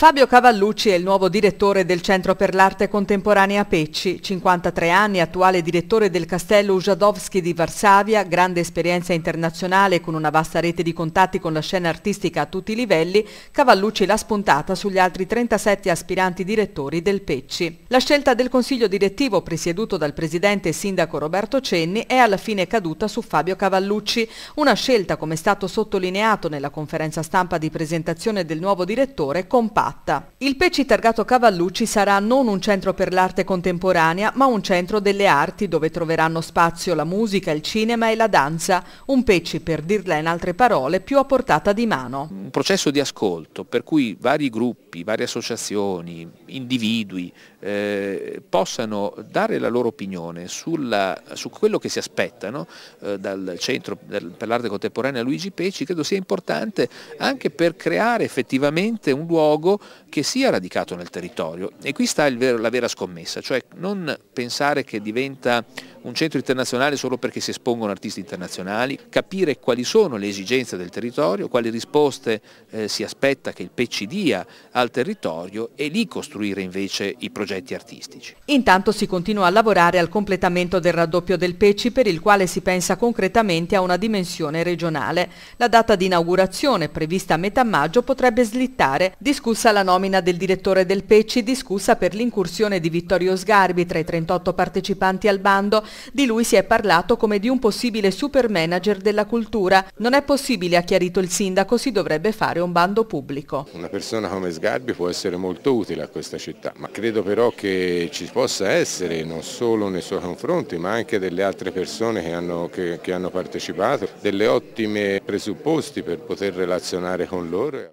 Fabio Cavallucci è il nuovo direttore del Centro per l'Arte Contemporanea Pecci, 53 anni, attuale direttore del Castello Ujadovski di Varsavia, grande esperienza internazionale con una vasta rete di contatti con la scena artistica a tutti i livelli, Cavallucci l'ha spuntata sugli altri 37 aspiranti direttori del Pecci. La scelta del consiglio direttivo presieduto dal presidente e sindaco Roberto Cenni è alla fine caduta su Fabio Cavallucci, una scelta come è stato sottolineato nella conferenza stampa di presentazione del nuovo direttore con Paolo fatta. Il Pecci Targato Cavallucci sarà non un centro per l'arte contemporanea, ma un centro delle arti dove troveranno spazio la musica, il cinema e la danza, un Pecci, per dirla in altre parole, più a portata di mano. Un processo di ascolto per cui vari gruppi, varie associazioni, individui eh, possano dare la loro opinione sulla, su quello che si aspettano eh, dal Centro per l'Arte Contemporanea Luigi Pecci, credo sia importante anche per creare effettivamente un luogo che sia radicato nel territorio e qui sta ver la vera scommessa, cioè non pensare che diventa un centro internazionale solo perché si espongono artisti internazionali, capire quali sono le esigenze del territorio, quali risposte eh, si aspetta che il PECI dia al territorio e lì costruire invece i progetti artistici. Intanto si continua a lavorare al completamento del raddoppio del PECI per il quale si pensa concretamente a una dimensione regionale. La data di inaugurazione prevista a metà maggio potrebbe slittare, discussa la nomina del direttore del PECI, discussa per l'incursione di Vittorio Sgarbi tra i 38 partecipanti al bando di lui si è parlato come di un possibile super manager della cultura. Non è possibile, ha chiarito il sindaco, si dovrebbe fare un bando pubblico. Una persona come Sgarbi può essere molto utile a questa città, ma credo però che ci possa essere non solo nei suoi confronti, ma anche delle altre persone che hanno, che, che hanno partecipato, delle ottime presupposti per poter relazionare con loro.